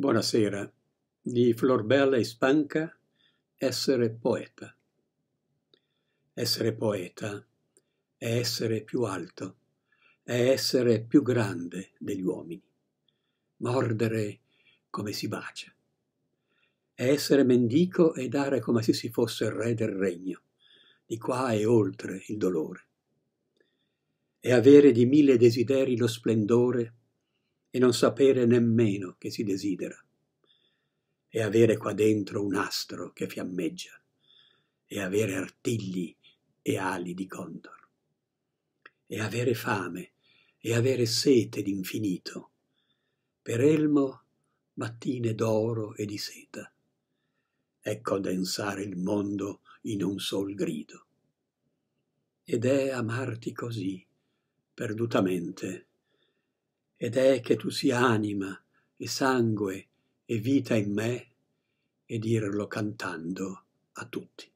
Buonasera, di Florbella e Spanca, essere poeta. Essere poeta è essere più alto, è essere più grande degli uomini, mordere come si bacia, è essere mendico e dare come se si fosse il re del regno, di qua e oltre il dolore, è avere di mille desideri lo splendore e non sapere nemmeno che si desidera, e avere qua dentro un astro che fiammeggia, e avere artigli e ali di condor, e avere fame e avere sete d'infinito, per elmo mattine d'oro e di seta. Ecco densare il mondo in un sol grido. Ed è amarti così, perdutamente, ed è che tu sia anima e sangue e vita in me e dirlo cantando a tutti.